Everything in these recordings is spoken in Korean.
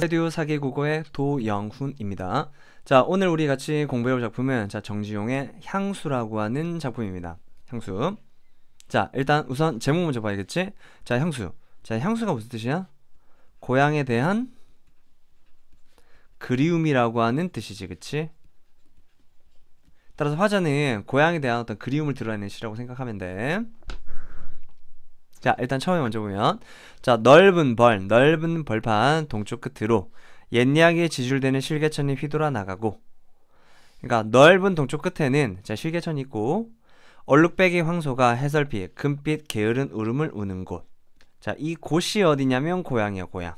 하디오 사기 국어의 도영훈입니다. 자, 오늘 우리 같이 공부해볼 작품은 자 정지용의 향수라고 하는 작품입니다. 향수. 자, 일단 우선 제목 먼저 봐야겠지? 자, 향수. 자, 향수가 무슨 뜻이야? 고향에 대한 그리움이라고 하는 뜻이지, 그치? 따라서 화자는 고향에 대한 어떤 그리움을 드러내는 시라고 생각하면 돼. 자 일단 처음에 먼저 보면 자 넓은 벌 넓은 벌판 동쪽 끝으로 옛 이야기에 지줄되는 실개천이 휘돌아 나가고 그러니까 넓은 동쪽 끝에는 자 실개천이 있고 얼룩배기 황소가 해설비에 금빛 게으른 울음을 우는 곳 자 이 곳이 어디냐면 고향이야 고향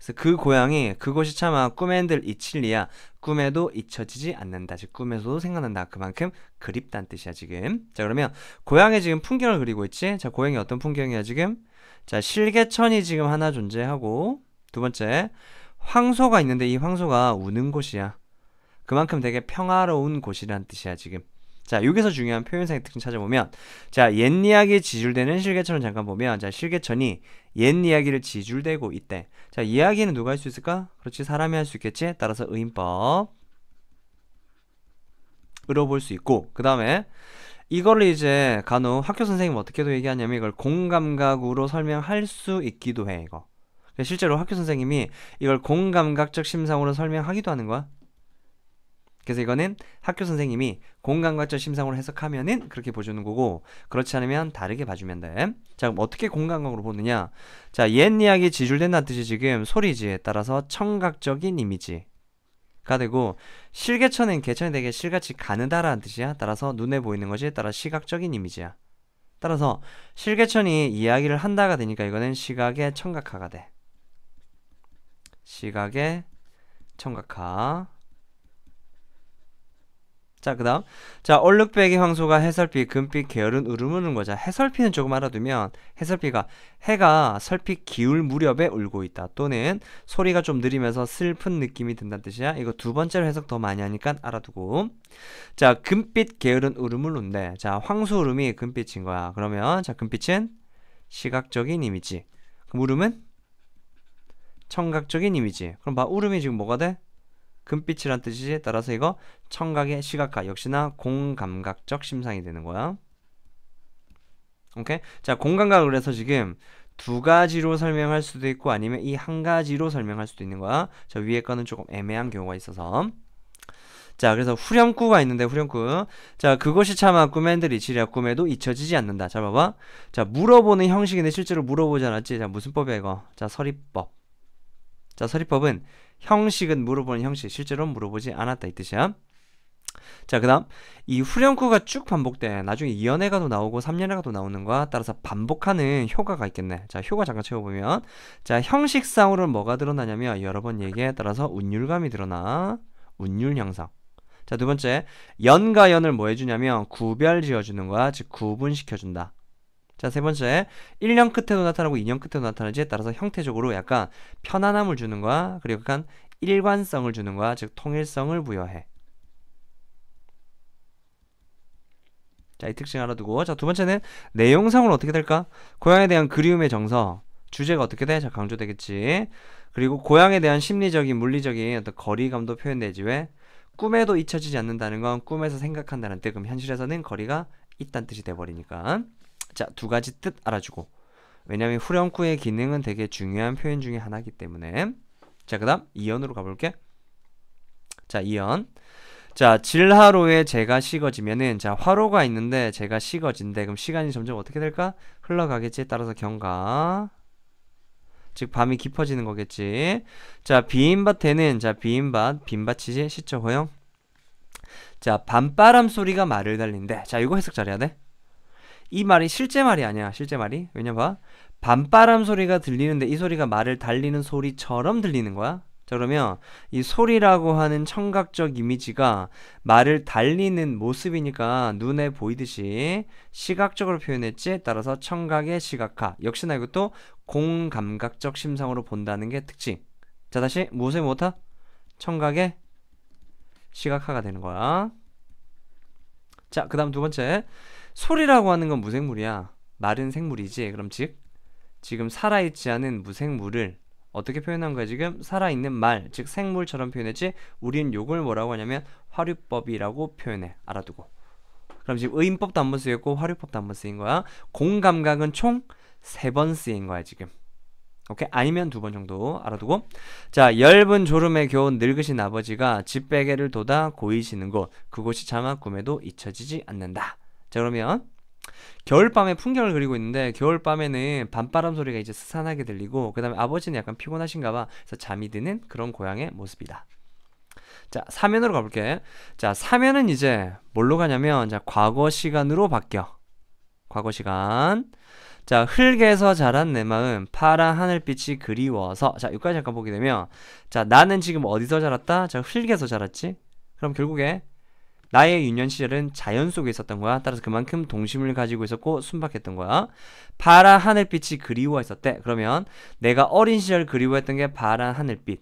그래서 그 고향이 그곳이 참아 꿈엔들 이칠리야 꿈에도 잊혀지지 않는다 즉 꿈에서도 생각난다 그만큼 그립다는 뜻이야 지금 자 그러면 고향에 지금 풍경을 그리고 있지 자 고향이 어떤 풍경이야 지금 자 실개천이 지금 하나 존재하고 두 번째 황소가 있는데 이 황소가 우는 곳이야 그만큼 되게 평화로운 곳이란 뜻이야 지금 자, 여기서 중요한 표현상의 특징 찾아보면 자, 옛 이야기에 지줄되는 실개천을 잠깐 보면 자, 실개천이 옛 이야기를 지줄대고 있대. 자, 이야기는 누가 할 수 있을까? 그렇지, 사람이 할 수 있겠지? 따라서 의인법 으어볼수 있고 그 다음에 이걸 이제 간혹 학교 선생님 어떻게도 얘기하냐면 이걸 공감각으로 설명할 수 있기도 해 이거 그러니까 실제로 학교 선생님이 이걸 공감각적 심상으로 설명하기도 하는 거야 그래서 이거는 학교 선생님이 공간과적 심상으로 해석하면은 그렇게 보주는 거고 그렇지 않으면 다르게 봐주면 돼. 자 그럼 어떻게 공감각으로 보느냐? 자 옛 이야기 지줄된다는 뜻이 지금 소리지에 따라서 청각적인 이미지. 가 되고 실개천은 개천이 되게 실같이 가느다라는 뜻이야. 따라서 눈에 보이는 것이 따라 시각적인 이미지야. 따라서 실개천이 이야기를 한다가 되니까 이거는 시각의 청각화가 돼. 시각의 청각화. 자, 그 다음. 자, 얼룩배기 황소가 해설피, 금빛 계열은 울음우는 거자. 해설피는 조금 알아두면, 해설피가 해가 설피 기울 무렵에 울고 있다. 또는 소리가 좀 느리면서 슬픈 느낌이 든다는 뜻이야. 이거 두 번째로 해석 더 많이 하니까 알아두고. 자, 금빛 계열은 울음울운데, 자, 황소 울음이 금빛인 거야. 그러면, 자, 금빛은 시각적인 이미지. 그럼 울음은? 청각적인 이미지. 그럼 봐, 울음이 지금 뭐가 돼? 금빛이란 뜻이지 따라서 이거 청각의 시각화 역시나 공감각적 심상이 되는 거야 오케이 자공감각 그래서 지금 두 가지로 설명할 수도 있고 아니면 이 한 가지로 설명할 수도 있는 거야 자 위에 거는 조금 애매한 경우가 있어서 자 그래서 후렴구가 있는데 후렴구 자 그것이 차마 꿈엔들이 지랴 꿈에도 잊혀지지 않는다 자 봐봐 자 물어보는 형식인데 실제로 물어보지 않았지 자 무슨 법이야 이거 자 서리법 자 서리법은 형식은 물어보는 형식, 실제로 물어보지 않았다 이 뜻이야. 자, 그 다음 이 후렴구가 쭉 반복돼 나중에 2연애가도 나오고 3연애가도 나오는 거야 따라서 반복하는 효과가 있겠네 자 효과 잠깐 채워보면 자 형식상으로 뭐가 드러나냐면 여러 번 얘기에 따라서 운율감이 드러나 운율 형상자두 번째 연가연을 뭐 해주냐면 구별 지어주는 거야 즉 구분시켜준다 자, 세 번째. 1년 끝에도 나타나고 2년 끝에도 나타나지에 따라서 형태적으로 약간 편안함을 주는 거야. 그리고 약간 일관성을 주는 거야. 즉 통일성을 부여해. 자, 이 특징 알아두고. 자, 두 번째는 내용상으로 어떻게 될까? 고향에 대한 그리움의 정서. 주제가 어떻게 돼? 자, 강조되겠지. 그리고 고향에 대한 심리적인, 물리적인 어떤 거리감도 표현되지 왜? 꿈에도 잊혀지지 않는다는 건 꿈에서 생각한다는 뜻. 그럼 현실에서는 거리가 있다는 뜻이 돼버리니까. 자, 두 가지 뜻 알아주고. 왜냐면 후렴구의 기능은 되게 중요한 표현 중에 하나이기 때문에. 자, 그 다음 이연으로 가볼게. 자, 이연 자, 질하로에 제가 식어지면은 자, 화로가 있는데 제가 식어진데 그럼 시간이 점점 어떻게 될까? 흘러가겠지 따라서 경과. 즉 밤이 깊어지는 거겠지. 자, 비인밭에는 자, 비인밭, 빈밭이지 시적 허용. 자, 밤바람 소리가 말을 달린대. 자, 이거 해석 잘해야 돼. 이 말이 실제 말이 아니야. 실제 말이. 왜냐 봐. 밤바람 소리가 들리는데 이 소리가 말을 달리는 소리처럼 들리는 거야. 자, 그러면 이 소리라고 하는 청각적 이미지가 말을 달리는 모습이니까 눈에 보이듯이 시각적으로 표현했지 따라서 청각의 시각화. 역시나 이것도 공감각적 심상으로 본다는 게 특징. 자, 다시 무엇의 못하? 청각의 시각화가 되는 거야. 자, 그 다음 두 번째. 소리라고 하는 건 무생물이야. 마른 생물이지. 그럼 즉 지금 살아있지 않은 무생물을 어떻게 표현한 거야 지금 살아있는 말 즉 생물처럼 표현했지 우린 요걸 뭐라고 하냐면 화류법이라고 표현해 알아두고 그럼 지금 의인법도 한 번 쓰였고 화류법도 한 번 쓰인 거야 공감각은 총 세 번 쓰인 거야 지금 오케이 아니면 두 번 정도 알아두고 자 엷은 졸음에 겨운 늙으신 아버지가 집 베개를 도다 고이시는 곳 그곳이 자막 꿈에도 잊혀지지 않는다 자 그러면 겨울밤에 풍경을 그리고 있는데 겨울밤에는 밤바람 소리가 이제 스산하게 들리고 그 다음에 아버지는 약간 피곤하신가 봐 그래서 잠이 드는 그런 고향의 모습이다 자 사면으로 가볼게 자 사면은 이제 뭘로 가냐면 자 과거 시간으로 바뀌어 과거 시간 자 흙에서 자란 내 마음 파란 하늘빛이 그리워서 자 여기까지 잠깐 보게 되면 자 나는 지금 어디서 자랐다 자 흙에서 자랐지 그럼 결국에 나의 유년 시절은 자연 속에 있었던 거야. 따라서 그만큼 동심을 가지고 있었고 순박했던 거야. 파란 하늘빛이 그리워했었대. 그러면 내가 어린 시절 그리워했던 게 파란 하늘빛.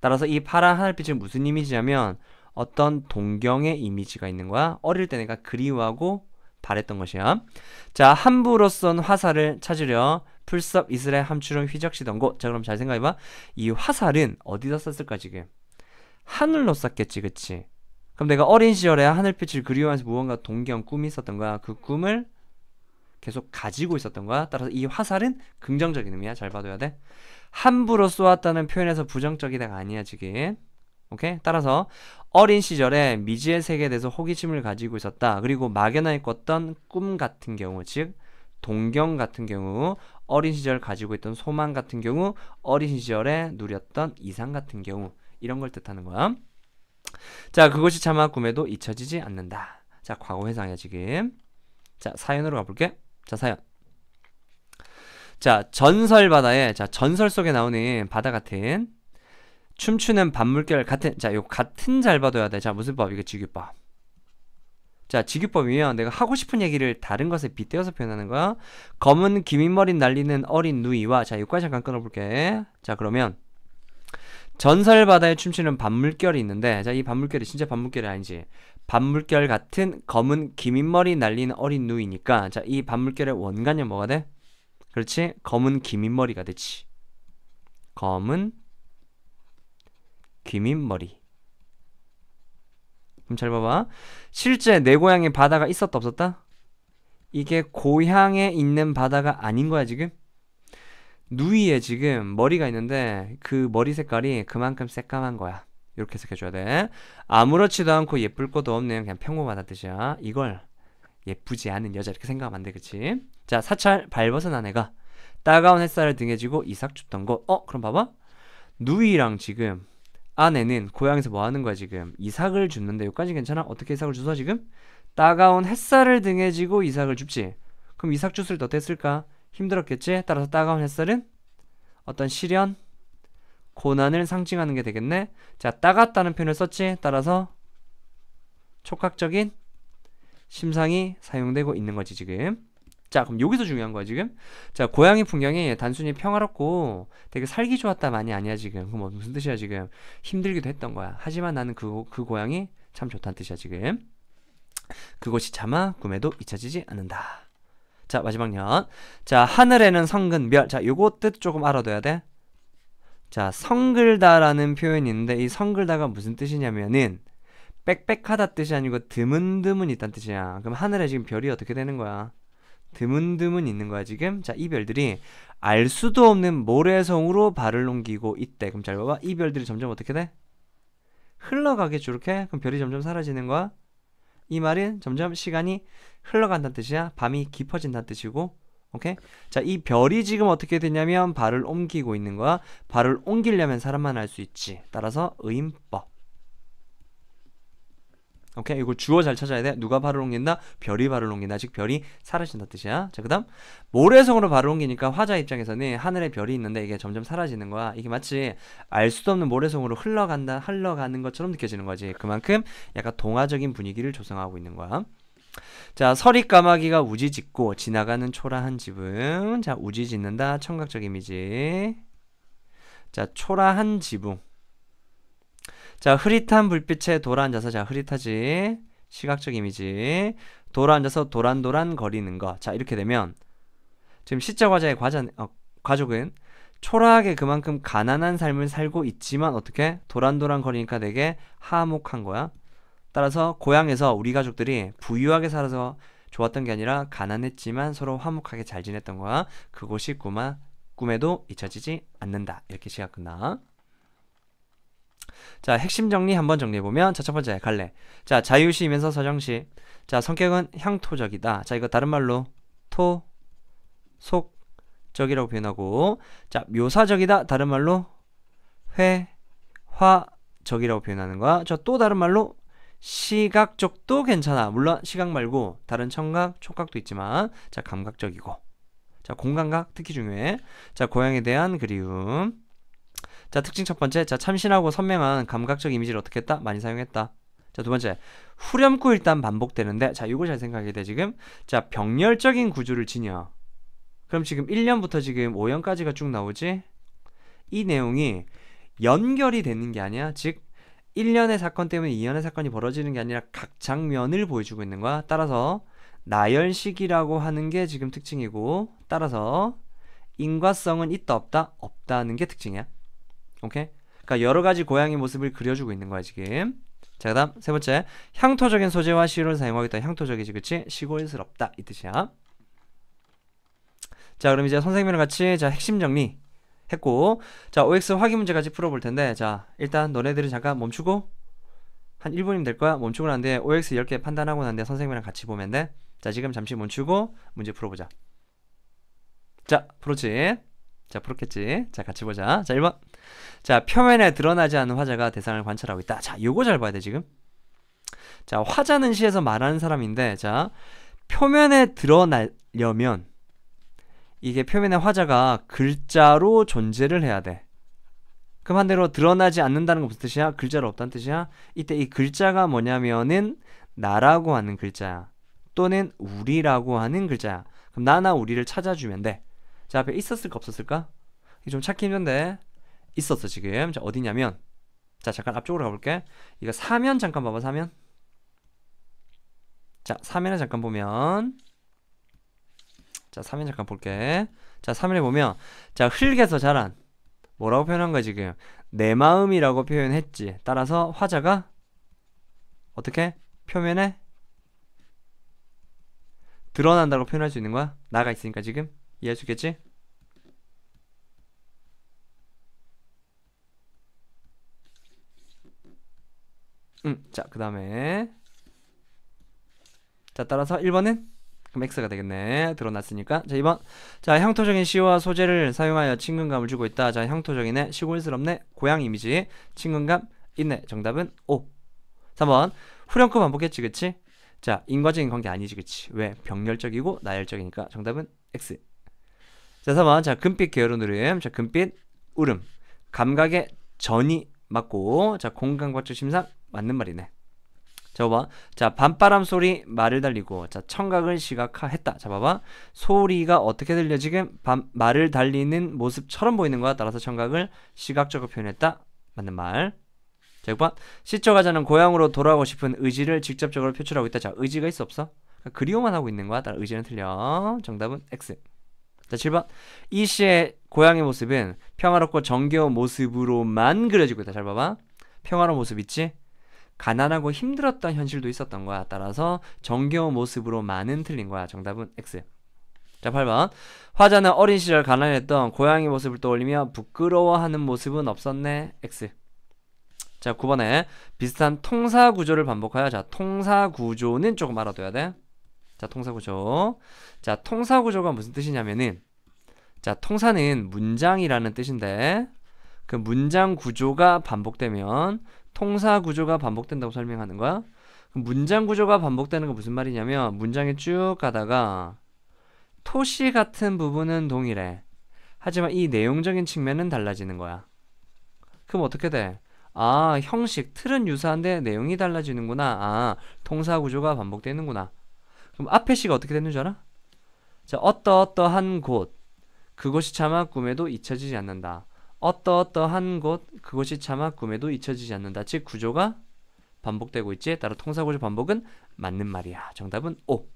따라서 이 파란 하늘빛은 무슨 이미지냐면 어떤 동경의 이미지가 있는 거야. 어릴 때 내가 그리워하고 바랬던 것이야. 자, 함부로선 화살을 찾으려 풀썩 이스라엘 함추름 휘적시던고. 자, 그럼 잘 생각해봐. 이 화살은 어디서 썼을까 지금? 하늘로 쐈겠지, 그치? 그럼 내가 어린 시절에 하늘빛을 그리워하면서 무언가 동경 꿈이 있었던 거야. 그 꿈을 계속 가지고 있었던 거야. 따라서 이 화살은 긍정적인 의미야. 잘 봐둬야 돼. 함부로 쏘았다는 표현에서 부정적이다가 아니야, 지금. 오케이? 따라서 어린 시절에 미지의 세계에 대해서 호기심을 가지고 있었다. 그리고 막연하게 꿨던 꿈 같은 경우, 즉 동경 같은 경우, 어린 시절 가지고 있던 소망 같은 경우, 어린 시절에 누렸던 이상 같은 경우 이런 걸 뜻하는 거야. 자, 그것이 자막 구매도 잊혀지지 않는다. 자, 과거 회상이야 지금. 자, 사연으로 가볼게. 자, 사연. 자, 전설 바다에 자, 전설 속에 나오는 바다 같은 춤추는 밤물결 같은 자, 요 같은 잘 봐둬야 돼. 자, 무슨 법? 이거 직유법. 자, 직유법이면 내가 하고 싶은 얘기를 다른 것에 빗대어서 표현하는 거야. 검은 기민머리 날리는 어린 누이와 자, 요기까지 잠깐 끊어볼게. 자, 그러면 전설바다에 춤추는 밤물결이 있는데 자이 밤물결이 진짜 밤물결이 아닌지 밤물결 같은 검은 기민머리 날리는 어린 누이니까 자이 밤물결의 원간이 뭐가 돼? 그렇지? 검은 기민머리가 되지 검은 기민머리 그럼 잘 봐봐 실제 내 고향에 바다가 있었다 없었다? 이게 고향에 있는 바다가 아닌 거야 지금? 누이에 지금 머리가 있는데 그 머리 색깔이 그만큼 새까만 거야. 이렇게 해석해줘야 돼. 아무렇지도 않고 예쁠 것도 없는 그냥 평범하다 뜻이야. 이걸 예쁘지 않은 여자 이렇게 생각하면 안 돼, 그치? 자, 사찰 발벗은 아내가 따가운 햇살을 등에 지고 이삭 춥던 거. 어, 그럼 봐봐. 누이랑 지금 아내는 고향에서 뭐 하는 거야, 지금? 이삭을 줍는데 여기까지 괜찮아? 어떻게 이삭을 주서 지금? 따가운 햇살을 등에 지고 이삭을 줍지. 그럼 이삭 줬을 때 어땠을까? 힘들었겠지? 따라서 따가운 햇살은 어떤 시련, 고난을 상징하는 게 되겠네. 자, 따갑다는 표현을 썼지. 따라서 촉각적인 심상이 사용되고 있는 거지 지금. 자, 그럼 여기서 중요한 거야 지금. 자, 고양이 풍경이 단순히 평화롭고 되게 살기 좋았다 많이 아니야 지금. 그럼 뭐 무슨 뜻이야 지금? 힘들기도 했던 거야. 하지만 나는 그, 그 고양이 참 좋다는 뜻이야 지금. 그곳이 차마 꿈에도 잊혀지지 않는다. 자 마지막 년. 자 하늘에는 성근별. 자 요거 뜻 조금 알아둬야 돼. 자 성글다라는 표현이 있는데 이 성글다가 무슨 뜻이냐면은 빽빽하다 뜻이 아니고 드문드문 있다는 뜻이야. 그럼 하늘에 지금 별이 어떻게 되는 거야? 드문드문 있는 거야 지금. 자 이 별들이 알 수도 없는 모래성으로 발을 옮기고 있대. 그럼 잘 봐봐. 이 별들이 점점 어떻게 돼? 흘러가게죠 이렇게? 그럼 별이 점점 사라지는 거야? 이 말은 점점 시간이 흘러간다는 뜻이야. 밤이 깊어진다는 뜻이고. 오케이? 자, 이 별이 지금 어떻게 되냐면 발을 옮기고 있는 거야. 발을 옮기려면 사람만 알 수 있지. 따라서 의인법. 오케이 이거 주어 잘 찾아야 돼 누가 발을 옮긴다 별이 발을 옮긴다 즉 별이 사라진다 뜻이야 자 그다음 모래성으로 발을 옮기니까 화자 입장에서는 하늘에 별이 있는데 이게 점점 사라지는 거야 이게 마치 알 수도 없는 모래성으로 흘러간다 흘러가는 것처럼 느껴지는 거지 그만큼 약간 동화적인 분위기를 조성하고 있는 거야 자 서리 까마귀가 우지 짓고 지나가는 초라한 지붕 자 우지 짓는다 청각적 이미지 자 초라한 지붕 자, 흐릿한 불빛에 돌아앉아서 자, 흐릿하지. 시각적 이미지. 돌아앉아서 도란도란 거리는 거 자, 이렇게 되면 지금 시자 과자의 과자 어, 과족은 초라하게 그만큼 가난한 삶을 살고 있지만 어떻게 도란도란 거리니까 되게 하목한 거야. 따라서 고향에서 우리 가족들이 부유하게 살아서 좋았던 게 아니라 가난했지만 서로 화목하게 잘 지냈던 거야. 그곳이 꿈아, 꿈에도 잊혀지지 않는다. 이렇게 시작 끝나. 자, 핵심 정리 한번 정리해보면, 자, 첫 번째, 갈래. 자, 자유시이면서 서정시. 자, 성격은 향토적이다. 자, 이거 다른 말로 토, 속, 적이라고 표현하고, 자, 묘사적이다. 다른 말로 회, 화, 적이라고 표현하는 거야. 자, 또 다른 말로 시각적도 괜찮아. 물론 시각 말고 다른 청각, 촉각도 있지만, 자, 감각적이고. 자, 공감각 특히 중요해. 자, 고향에 대한 그리움. 자, 특징 첫 번째. 자, 참신하고 선명한 감각적 이미지를 어떻게 했다? 많이 사용했다. 자, 두 번째. 후렴구 일단 반복되는데 자, 이거 잘 생각해야 돼, 지금. 자, 병렬적인 구조를 지녀. 그럼 지금 1년부터 지금 5년까지가 쭉 나오지? 이 내용이 연결이 되는 게 아니야. 즉 1년의 사건 때문에 2년의 사건이 벌어지는 게 아니라 각 장면을 보여주고 있는 거야. 따라서 나열식이라고 하는 게 지금 특징이고 따라서 인과성은 있다 없다 없다는 게 특징이야. 오케이? 그러니까 여러 가지 고양이 모습을 그려주고 있는 거야 지금. 자 그다음 세 번째 향토적인 소재와 시를 사용하겠다. 향토적이지 그치? 시골스럽다 이 뜻이야. 자 그럼 이제 선생님이랑 같이 자 핵심 정리 했고 자 OX 확인 문제까지 풀어볼 텐데 자 일단 너네들은 잠깐 멈추고 한 1분이면 될 거야 멈추고 난 뒤에 OX 10개 판단하고 난 뒤에 선생님이랑 같이 보면 돼자 지금 잠시 멈추고 문제 풀어보자 자 풀었지 자 풀었겠지 자 같이 보자 자 1번 자, 표면에 드러나지 않은 화자가 대상을 관찰하고 있다. 자, 요거 잘 봐야 돼, 지금. 자, 화자는 시에서 말하는 사람인데, 자, 표면에 드러나려면, 이게 표면에 화자가 글자로 존재를 해야 돼. 그럼 한대로 드러나지 않는다는 건 무슨 뜻이야? 글자로 없다는 뜻이야? 이때 이 글자가 뭐냐면은, 나라고 하는 글자야. 또는 우리라고 하는 글자야. 그럼 나나 우리를 찾아주면 돼. 자, 앞에 있었을까 없었을까? 이 좀 찾기 힘든데. 있었어 지금 자 어디냐면 자 잠깐 앞쪽으로 가볼게 이거 사면 잠깐 봐봐 사면 자 사면을 잠깐 보면 자 사면 잠깐 볼게 자 사면에 보면 자 흙에서 자란 뭐라고 표현한 거야 지금 내 마음이라고 표현했지 따라서 화자가 어떻게 표면에 드러난다고 표현할 수 있는 거야 나가 있으니까 지금 이해할 수 있겠지? 음, 자, 그다음에 자, 따라서 1번은 그럼 X가 되겠네. 드러났으니까. 자, 2번. 자, 향토적인 시와 소재를 사용하여 친근감을 주고 있다. 자, 향토적인의 시골스럽네, 고향 이미지, 친근감, 있네. 정답은 O. 3번. 후렴구 반복했지, 그치? 자, 인과적인 관계 아니지, 그치? 왜? 병렬적이고 나열적이니까. 정답은 X. 자, 3번. 자, 금빛 계열은 울음. 자, 금빛, 울음. 감각의 전이 맞고, 자, 공간과적 심상, 맞는 말이네. 자, 봐 자, 밤바람 소리 말을 달리고 자, 청각을 시각화했다. 자, 봐봐. 소리가 어떻게 들려 지금? 밤 말을 달리는 모습처럼 보이는 거야. 따라서 청각을 시각적으로 표현했다. 맞는 말. 자, 6 시초가자는 고향으로 돌아오고 싶은 의지를 직접적으로 표출하고 있다. 자, 의지가 있어 없어? 그러니까 그리워만 하고 있는 거야. 따라 의지는 틀려. 정답은 X. 자, 7번. 이 씨의 고향의 모습은 평화롭고 정겨운 모습으로만 그려지고 있다. 잘 봐봐. 평화로운 모습 있지? 가난하고 힘들었던 현실도 있었던 거야. 따라서 정겨운 모습으로 많은 틀린 거야. 정답은 X. 자, 8번. 화자는 어린 시절 가난했던 고양이 모습을 떠올리며 부끄러워하는 모습은 없었네. X. 자, 9번에 비슷한 통사 구조를 반복하여 자, 통사 구조는 조금 알아둬야 돼. 자, 통사 구조. 자, 통사 구조가 무슨 뜻이냐면은 자, 통사는 문장이라는 뜻인데 그 문장 구조가 반복되면 통사 구조가 반복된다고 설명하는 거야. 문장 구조가 반복되는 거 무슨 말이냐면 문장이쭉 가다가 토시 같은 부분은 동일해. 하지만 이 내용적인 측면은 달라지는 거야. 그럼 어떻게 돼? 아, 형식, 틀은 유사한데 내용이 달라지는구나. 아, 통사 구조가 반복되는구나. 그럼 앞에 시가 어떻게 되는 줄 알아? 자, 어떠어떠한 곳. 그곳이 차마 꿈에도 잊혀지지 않는다. 어떠어떠한 곳 그것이 차마 꿈에도 잊혀지지 않는다. 즉 구조가 반복되고 있지 따라 통사구조 반복은 맞는 말이야. 정답은 O.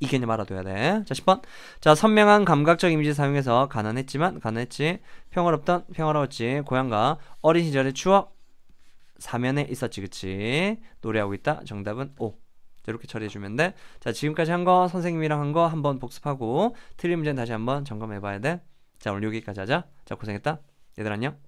이 개념 알아둬야 돼. 자, 10번. 자, 선명한 감각적 이미지 사용해서 가난했지만, 가난했지, 평화롭던, 평화로웠지, 고향과 어린 시절의 추억, 사면에 있었지, 그치? 노래하고 있다. 정답은 O. 자, 이렇게 처리해주면 돼. 자, 지금까지 한 거, 선생님이랑 한 거 한번 복습하고, 틀린 문제는 다시 한번 점검해봐야 돼. 자 오늘 여기까지 하자 자 고생했다 얘들 안녕